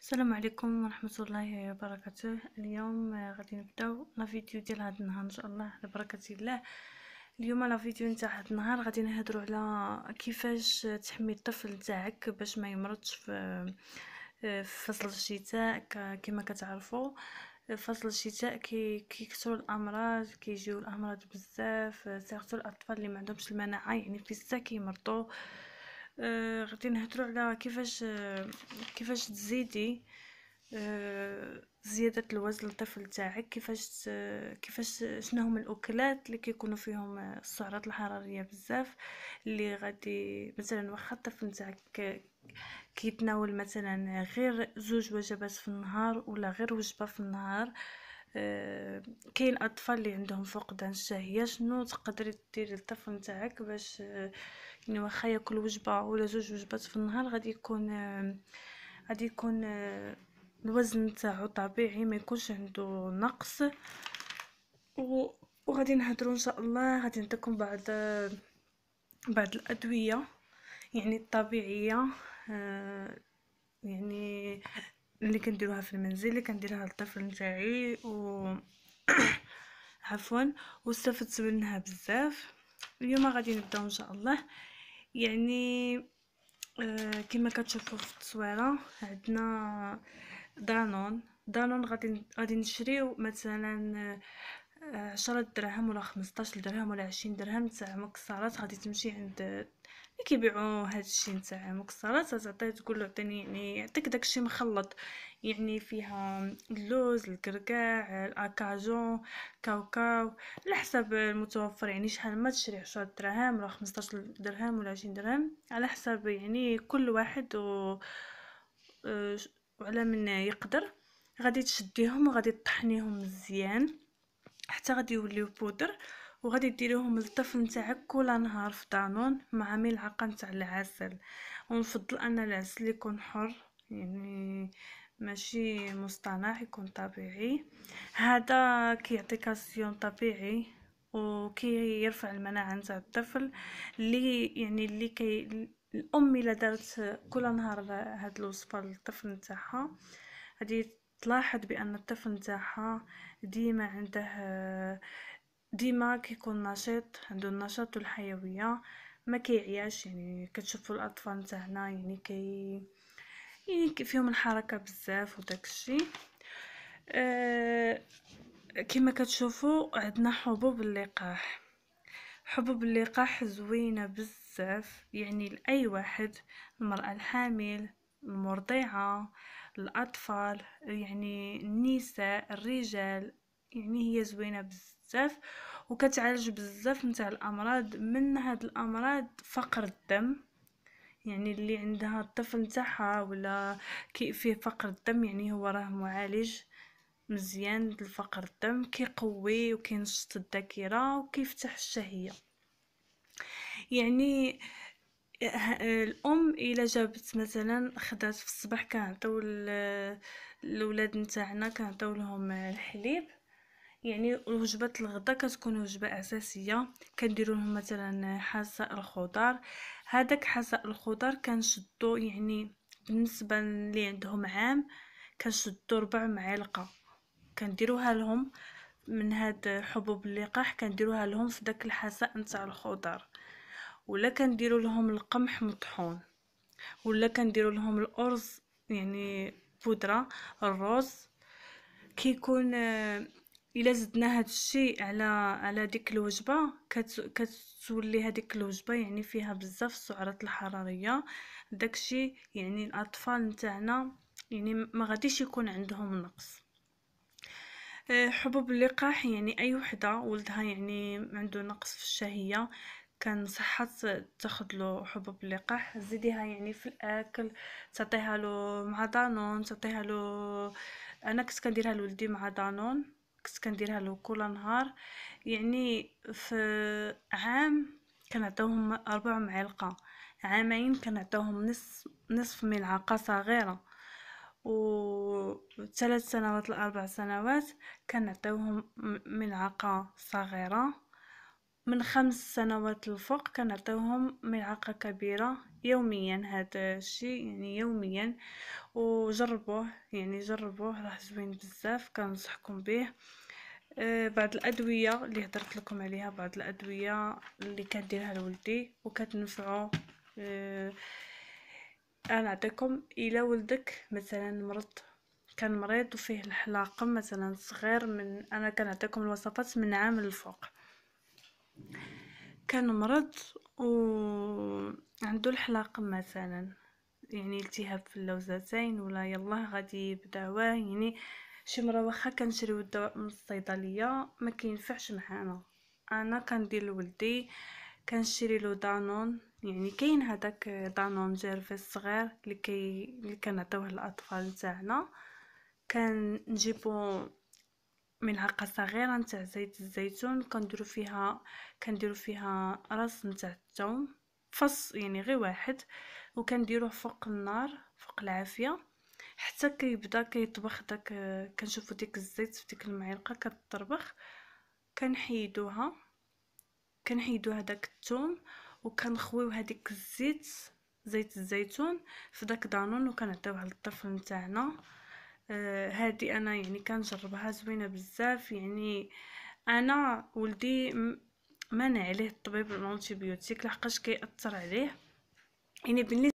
السلام عليكم ورحمة الله وبركاته اليوم آه، غادي نبداو لا فيديو ديال هاد النهار ان شاء الله على بركة الله اليوم لا فيديو نتاع هاد النهار غادي نهضروا على كيفاش تحمي الطفل تاعك باش ما يمرضش في آه، فصل الشتاء كما كتعرفوا آه، فصل الشتاء كي كيكثروا الامراض كيجيو الامراض بزاف سيرتو الاطفال اللي ما عندهمش المناعه يعني في السا كيمرضوا آه، غادي نهضروا على كيفاش آه، كيفاش تزيدي آه، زياده الوزن للطفل تاعك كيفاش كيفاش شنو هما الاكلات اللي كيكونوا فيهم السعرات الحراريه بزاف اللي غادي مثلا واخا الطفل تاعك كيتناول مثلا غير زوج وجبات في النهار ولا غير وجبه في النهار كاين اطفال اللي عندهم فقدان الشهيه شنو تقدري ديري للطفل نتاعك باش يعني واخا ياكل وجبه ولا زوج وجبات في النهار غادي يكون آه، غادي يكون آه، الوزن تاعو طبيعي ما يكونش عنده نقص و... وغادي نهضروا ان شاء الله غادي نعطيكم بعض آه، بعض الادويه يعني الطبيعيه يعني اللي كنديروها في المنزل اللي كنديرها للطفل نتاعي و عفوا واستفدت منها بزاف اليوم غادي نبداو ان شاء الله يعني آه، كما كتشوفوا في التصويره عندنا دانون دانون غادي غادي نشريو مثلا آه، عشرة دراهم ولا خمسطاش درهم ولا عشرين درهم تاع مكسرات غادي تمشي عند اللي كيبيعو هادشي تاع مكسرات تعطيه تقول له عطيني يعني يعطيك داكشي مخلط يعني فيها اللوز الكركاع الاكاجو كاوكاو على حسب المتوفر يعني شحال ما تشري عشرة دراهم ولا خمسطاش درهم ولا عشرين درهم على حسب يعني كل واحد و آه، وعلى من يقدر غادي تشديهم وغادي تطحنيهم مزيان حتى غادي يوليو بودر وغادي ديروهم للطفل نتاعك كل نهار في دانون مع ملعقه نتاع العسل ونفضل ان العسل يكون حر يعني ماشي مصطنع يكون طبيعي هذا كيعطي كالسيوم طبيعي يرفع المناعه نتاع الطفل اللي يعني اللي كي الام الا دارت كل نهار هاد الوصفه للطفل نتاعها غادي تلاحظ بأن الطفل نتاعها ديما عنده ديما كيكون نشيط عنده النشاط والحيوية ما كيعياش يعني كتشوفوا الاطفال هنا يعني كي يعني فيهم الحركه بزاف وداكشي أه كما كتشوفوا عندنا حبوب اللقاح حبوب اللقاح زوينه بزاف يعني لاي واحد المراه الحامل المرضعه الأطفال يعني النساء الرجال يعني هي زوينة بزاف وكتعالج بزاف نتاع الأمراض من هاد الأمراض فقر الدم يعني اللي عندها الطفل تاعها ولا كي فيه فقر الدم يعني هو راه معالج مزيان لفقر الدم كيقوي وكينشط الذاكره وكيفتح الشهيه يعني إه، الام الا جابت مثلا خدات في الصباح كنعطيو الاولاد نتاعنا كنعطيو لهم الحليب يعني وجبه الغداء كتكون وجبه اساسيه كنديروا لهم مثلا حساء الخضار هذاك حساء الخضار كنشدو يعني بالنسبه اللي عندهم عام كنشدو ربع معلقه كنديروها لهم من هاد حبوب اللقاح كنديروها لهم في داك الحساء نتاع الخضار ولا كنديروا لهم القمح مطحون ولا كنديروا لهم الارز يعني بودره الرز كيكون آه، الا زدنا هذا الشيء على على ديك الوجبه كتولي هذيك الوجبه يعني فيها بزاف السعرات الحراريه داكشي يعني الاطفال نتاعنا يعني ما غاديش يكون عندهم نقص آه، حبوب اللقاح يعني اي وحده ولدها يعني عنده نقص في الشهيه كان صحة تاخد له حبوب اللقاح زيديها يعني في الاكل تعطيها له مع دانون تعطيها له انا كنت كنديرها لولدي مع دانون كنت كنديرها له كل نهار يعني في عام كنعطيوهم اربع معلقه عامين كنعطيوهم نصف نصف ملعقه صغيره و ثلاث سنوات لاربع سنوات كنعطيوهم ملعقه صغيره من خمس سنوات الفوق كنعطيوهم ملعقه كبيره يوميا هذا الشيء يعني يوميا وجربوه يعني جربوه راه زوين بزاف كنصحكم به آه بعض الادويه اللي هدرت لكم عليها بعض الادويه اللي كديرها لولدي وكتنفعو آه انا نعطيكم الى ولدك مثلا مرض كان مريض وفيه الحلاقم مثلا صغير من انا كنعطيكم الوصفات من عام للفوق كان مرض وعنده الحلاق مثلا يعني التهاب في اللوزتين ولا يلا غادي بدعواه يعني شي مره واخا كنشريو الدواء من الصيدليه ما كينفعش معانا انا كندير لولدي كنشري له دانون يعني كاين هذاك دانون جيرفيس صغير اللي كي اللي كنعطيوه للاطفال تاعنا كنجيبو ملعقه صغيره نتاع زيت الزيتون كنديروا فيها كنديروا فيها راس نتاع الثوم فص يعني غير واحد وكنديروه فوق النار فوق العافيه حتى كيبدا كيطبخ داك كنشوفوا ديك الزيت في ديك المعلقه كتطربخ كنحيدوها كنحيدو هذاك الثوم وكنخويو هذيك الزيت زيت الزيتون في داك دانون وكنعطيوه للطفل نتاعنا هادي انا يعني كنجربها زوينه بزاف يعني انا ولدي منع عليه الطبيب الانتيبيوتيك لحقاش كيأثر عليه يعني بالنسبه